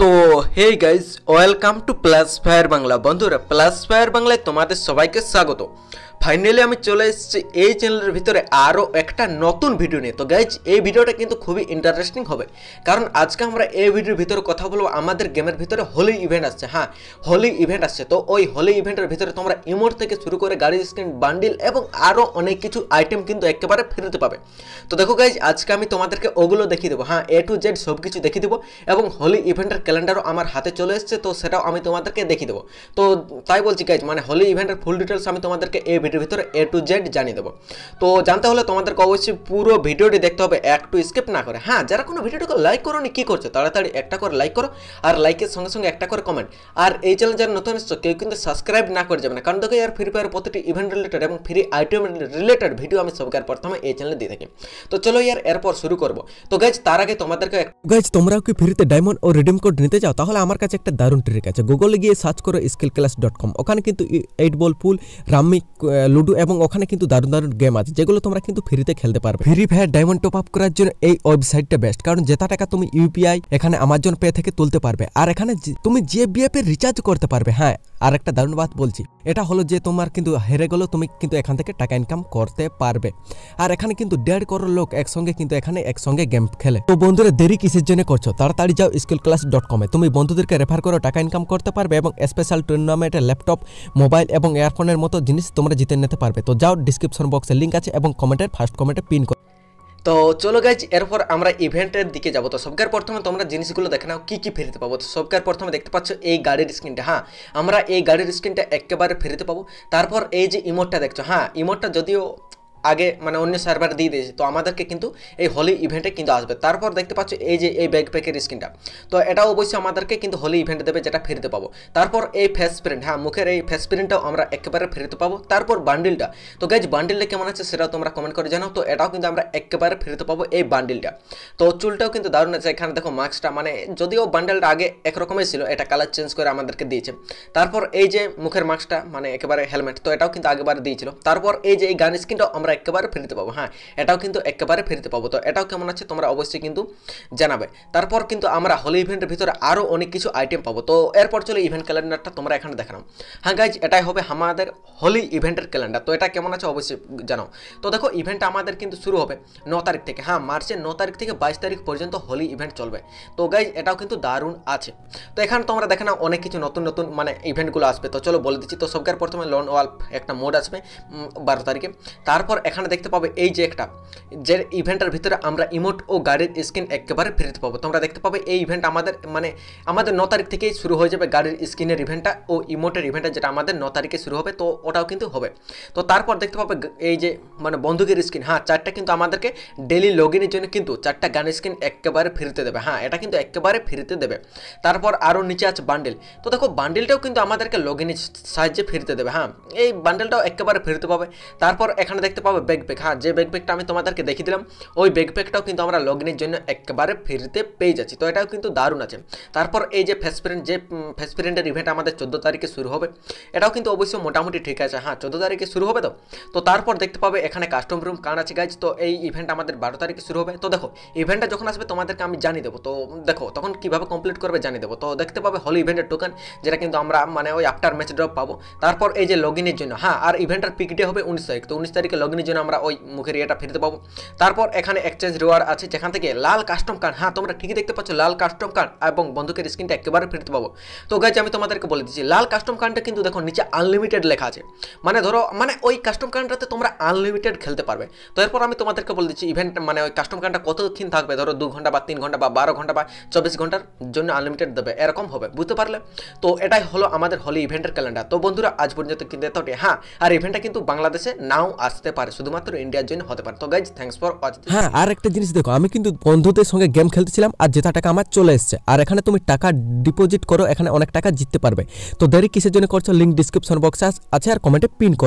তো hey guys welcome to plus fire Bangla বন্ধুরা plus fire বাংলায় তোমাদের সবাইকে স্বাগত ফাইনালি আমি চলে এসেছি এই চ্যানেলের ভিতরে আরও একটা নতুন ভিডিও নিয়ে তো গাইজ এই ভিডিওটা কিন্তু খুবই ইন্টারেস্টিং হবে কারণ আজকে আমরা এই ভিডিওর ভিতরে কথা বলবো আমাদের গেমের ভিতরে হোলি ইভেন্ট আসছে হ্যাঁ হোলি ইভেন্ট আসছে তো ওই হোলি ইভেন্টের ভিতরে তোমরা ইমোট থেকে শুরু করে গাড়ির স্ক্রিন বান্ডিল এবং আরও অনেক কিছু আইটেম কিন্তু একেবারে ফেরতে পাবে তো দেখো গাইজ আজকে আমি তোমাদেরকে ওগুলো দেখিয়ে দেবো হ্যাঁ এ টু জেড সব কিছু দেখিয়ে দেবো এবং হোলি ইভেন্টের ক্যালেন্ডারও আমার হাতে চলে এসছে তো সেটাও আমি তোমাদেরকে দেখিয়ে দেবো তো তাই বলছি গাইজ মানে হোলি ইভেন্টের ফুল ডিটেলস আমি তোমাদেরকে এই ভিডিও এটির ভিতরে এ টু জেড জানিয়ে দেবো তো জানতে হলে তোমাদেরকে অবশ্যই পুরো ভিডিওটি দেখতে হবে একটু স্কিপ না করে হ্যাঁ যারা কোনো ভিডিওটিকে লাইক করো নি কী করছো তাড়াতাড়ি একটা করে লাইক করো আর লাইকের সঙ্গে সঙ্গে একটা করে কমেন্ট আর এই চ্যানেল যারা নতুন এসছো কেউ কিন্তু সাবস্ক্রাইব না করে যাবে না কারণ দেখো আর ফ্রি ফায়ার প্রতিটি ইভেন্ট রিলেটেড এবং ফ্রি আইটেম রিলেটেড ভিডিও আমি সবকার প্রথমে এই চ্যানেলে দিয়ে থাকি তো চলো ইয়ার এরপর শুরু করবো তো গাইজ তার আগে তোমাদেরকে গাইজ তোমরাও কি ফ্রিতে ডায়মন্ড ও রিডিম কোড নিতে চাও তাহলে আমার কাছে একটা দারুণ ট্রিক আছে গুগলে গিয়ে সার্চ করো স্কিল ক্লাস ডট কম ওখানে কিন্তু এইট বল পুল রাম্মি লুডো এবং ওখানে কিন্তু দারুণ দারুণ গেম আছে যেগুলো তোমরা কিন্তু ফ্রিতে খেলতে পারবে Free Fire diamond top up করার জন্য এই ওয়েবসাইটটা বেস্ট কারণ যেটা টাকা তুমি ইউপিআই এখানে আমাজন পে থেকে তুলতে পারবে আর এখানে তুমি যে এর রিচার্জ করতে পারবে হ্যাঁ আর একটা দারুণ বাদ বলছি এটা হলো যে তোমার কিন্তু হেরে গেলেও তুমি কিন্তু এখান থেকে টাকা ইনকাম করতে পারবে আর এখানে কিন্তু দেড় করোড় লোক একসঙ্গে কিন্তু এখানে একসঙ্গে গেম খেলে তো বন্ধুরা দেরি কিসের জন্য করছো তাড়াতাড়ি যাও স্কুল ক্লাস ডট কমে তুমি বন্ধুদেরকে রেফার করো টাকা ইনকাম করতে পারবে এবং স্পেশাল টুর্নামেন্টে ল্যাপটপ মোবাইল এবং এয়ারফোনের মতো জিনিস তোমরা জিতে নিতে পারবে তো যাও ডিসক্রিপশন বক্সে লিঙ্ক আছে এবং কমেন্টের ফার্স্ট কমেন্টে পিন করো তো চলো গাইজ এরপর আমরা ইভেন্টের দিকে যাবো তো সবকার প্রথমে তোমরা জিনিসগুলো দেখে নাও কী কী ফেরিতে পাবো তো সবকার প্রথমে দেখতে পাচ্ছ এই গাড়ির স্ক্রিনটা হ্যাঁ আমরা এই গাড়ির স্ক্রিনটা একেবারে ফেরিতে পাবো তারপর এই যে ইমোটটা দেখছো হ্যাঁ ইমোটটা যদিও আগে মানে অন্য সার্ভার দিয়ে দিয়েছে তো আমাদেরকে কিন্তু এই হোলি ইভেন্টে কিন্তু আসবে তারপর দেখতে পাচ্ছ এই যে এই প্যাকের স্ক্রিনটা তো এটাও অবশ্যই আমাদেরকে কিন্তু হোলি ইভেন্ট দেবে যেটা ফিরতে পাবো তারপর এই ফেস প্রিন্ট হ্যাঁ মুখের এই ফেস প্রিন্টটাও আমরা একেবারে ফেরতে পাবো তারপর বান্ডিলটা তো গাইজ বান্ডিলটা কেমন আছে সেটাও তোমরা কমেন্ট করে জানাও তো এটাও কিন্তু আমরা একেবারে ফেরতে পাবো এই বান্ডিলটা তো চুলটাও কিন্তু দারুণ আছে এখানে দেখো মাস্কটা মানে যদিও বান্ডেলটা আগে একরকমই ছিল এটা কালার চেঞ্জ করে আমাদেরকে দিয়েছে তারপর এই যে মুখের মাস্কটা মানে একেবারে হেলমেট তো এটাও কিন্তু আগেবার দিয়েছিল তারপর এই যে এই গান স্কিনটাও আমরা একেবারে ফিরতে পাবো হ্যাঁ এটাও কিন্তু একেবারে ফিরতে পাবো তো এটাও কেমন আছে তোমরা অবশ্যই কিন্তু জানাবে তারপর কিন্তু আমরা হলি ইভেন্টের ভিতরে আরও অনেক কিছু আইটেম পাবো তো এরপর চলে ইভেন্ট ক্যালেন্ডারটা তোমরা এখানে দেখানো হ্যাঁ গাইজ এটাই হবে আমাদের হোলি ইভেন্টের ক্যালেন্ডার তো এটা কেমন আছে অবশ্যই জানাও তো দেখো ইভেন্টটা আমাদের কিন্তু শুরু হবে ন তারিখ থেকে হ্যাঁ মার্চের ন তারিখ থেকে বাইশ তারিখ পর্যন্ত হোলি ইভেন্ট চলবে তো গাইজ এটাও কিন্তু দারুণ আছে তো এখানে তোমরা দেখে না অনেক কিছু নতুন নতুন মানে ইভেন্টগুলো আসবে তো চলো বলে দিচ্ছি তো সবকার প্রথমে লন ওয়াল একটা মোড আসবে বারো তারিখে তারপর এখানে দেখতে পাবো এই যে একটা যে ইভেন্টের ভিতরে আমরা ইমোট ও গাড়ির স্কিন একেবারে ফেরত পাবো তোমরা দেখতে পাবে এই ইভেন্ট আমাদের মানে আমাদের ন তারিখ থেকেই শুরু হয়ে যাবে গাড়ির স্কিনের ইভেন্টটা ও ইমোটের ইভেন্টটা যেটা আমাদের ন তারিখে শুরু হবে তো ওটাও কিন্তু হবে তো তারপর দেখতে পাবে এই যে মানে বন্ধুকের স্কিন হ্যাঁ চারটা কিন্তু আমাদেরকে ডেলি লগ ইনের জন্য কিন্তু চারটা গানের স্কিন একেবারে ফিরতে দেবে হ্যাঁ এটা কিন্তু একেবারে ফিরতে দেবে তারপর আরও নিচে আছে বান্ডেল তো দেখো বান্ডেলটাও কিন্তু আমাদেরকে লগ ইনের সাহায্যে ফিরতে দেবে হ্যাঁ এই বান্ডেলটাও একেবারে ফিরতে পাবে তারপর এখানে দেখতে পাবে হবে ব্যাকপ্যাক হ্যাঁ যে ব্যাকপ্যাকটা আমি তোমাদেরকে দেখিয়ে দিলাম ওই ব্যাকপ্যাকটাও কিন্তু আমরা লগইনের জন্য একবারে ফিরতে পেয়ে যাচ্ছি তো এটাও কিন্তু দারুণ আছে তারপর এই যে ফেস প্রিন্ট যে ফেস প্রিন্টের ইভেন্ট আমাদের চোদ্দো তারিখে শুরু হবে এটাও কিন্তু অবশ্যই মোটামুটি ঠিক আছে হ্যাঁ চোদ্দো তারিখে শুরু হবে তো তো তারপর দেখতে পাবে এখানে কাস্টম রুম কান আছে গাইজ তো এই ইভেন্ট আমাদের বারো তারিখে শুরু হবে তো দেখো ইভেন্টটা যখন আসবে তোমাদেরকে আমি জানিয়ে দেবো তো দেখো তখন কীভাবে কমপ্লিট করবে জানিয়ে দেবো তো দেখতে পাবে হলি ইভেন্টের টোকেন যেটা কিন্তু আমরা মানে ওই আফটার ম্যাচ ড্রপ পাবো তারপর এই যে লগ জন্য হ্যাঁ আর ইভেন্টটার পিক ডে হবে উনিশ তারিখ তো উনিশ তারিখে লগ ওগুলির জন্য আমরা ওই মুখের ইয়েটা ফিরতে পাবো তারপর এখানে এক্সচেঞ্জ রিওয়ার্ড আছে যেখান থেকে লাল কাস্টম কার্ড হ্যাঁ তোমরা ঠিকই দেখতে পাচ্ছ লাল কাস্টম কার্ড এবং বন্ধুকের স্ক্রিনটা একেবারে ফিরতে পাবো তো গাছ আমি তোমাদেরকে বলে দিচ্ছি লাল কাস্টম কার্ডটা কিন্তু দেখো নিচে আনলিমিটেড লেখা আছে মানে ধরো মানে ওই কাস্টম কার্ডটাতে তোমরা আনলিমিটেড খেলতে পারবে তো এরপর আমি তোমাদেরকে বলে দিচ্ছি ইভেন্ট মানে ওই কাস্টম কার্ডটা কতক্ষণ থাকবে ধরো দু ঘন্টা বা তিন ঘন্টা বা বারো ঘন্টা বা চব্বিশ ঘন্টার জন্য আনলিমিটেড দেবে এরকম হবে বুঝতে পারলে তো এটাই হলো আমাদের হলি ইভেন্টের ক্যালেন্ডার তো বন্ধুরা আজ পর্যন্ত কিন্তু এতটি হ্যাঁ আর ইভেন্টটা কিন্তু বাংলাদেশে নাও আসতে পারে পারে শুধুমাত্র ইন্ডিয়ার জন্য হতে পারে তো গাইজ থ্যাংকস ফর ওয়াচিং হ্যাঁ আর একটা জিনিস দেখো আমি কিন্তু বন্ধুদের সঙ্গে গেম খেলতেছিলাম আর জেতা টাকা আমার চলে এসেছে আর এখানে তুমি টাকা ডিপোজিট করো এখানে অনেক টাকা জিততে পারবে তো দেরি কিসের জন্য করছো লিঙ্ক ডিসক্রিপশন বক্সে আছে আর কমেন্টে পিন করো